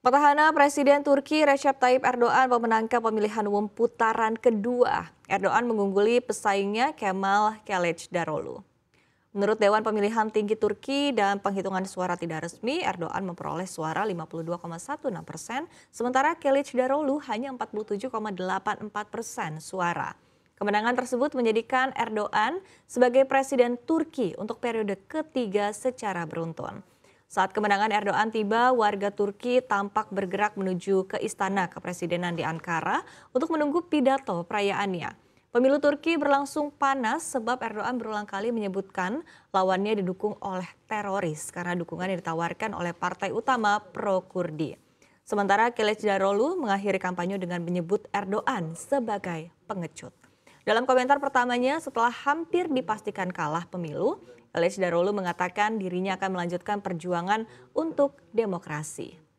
Petahana Presiden Turki Recep Tayyip Erdogan memenangkan pemilihan umum putaran kedua. Erdogan mengungguli pesaingnya Kemal Kılıçdaroğlu. Menurut Dewan Pemilihan Tinggi Turki dan penghitungan suara tidak resmi, Erdogan memperoleh suara 52,16 persen, sementara Kılıçdaroğlu hanya 47,84 persen suara. Kemenangan tersebut menjadikan Erdogan sebagai presiden Turki untuk periode ketiga secara beruntun. Saat kemenangan Erdogan tiba, warga Turki tampak bergerak menuju ke Istana Kepresidenan di Ankara untuk menunggu pidato perayaannya. Pemilu Turki berlangsung panas sebab Erdogan berulang kali menyebutkan lawannya didukung oleh teroris karena dukungan yang ditawarkan oleh partai utama pro-Kurdi. Sementara Kelec Darolu mengakhiri kampanye dengan menyebut Erdogan sebagai pengecut. Dalam komentar pertamanya, setelah hampir dipastikan kalah pemilu, Elis Darulu mengatakan dirinya akan melanjutkan perjuangan untuk demokrasi.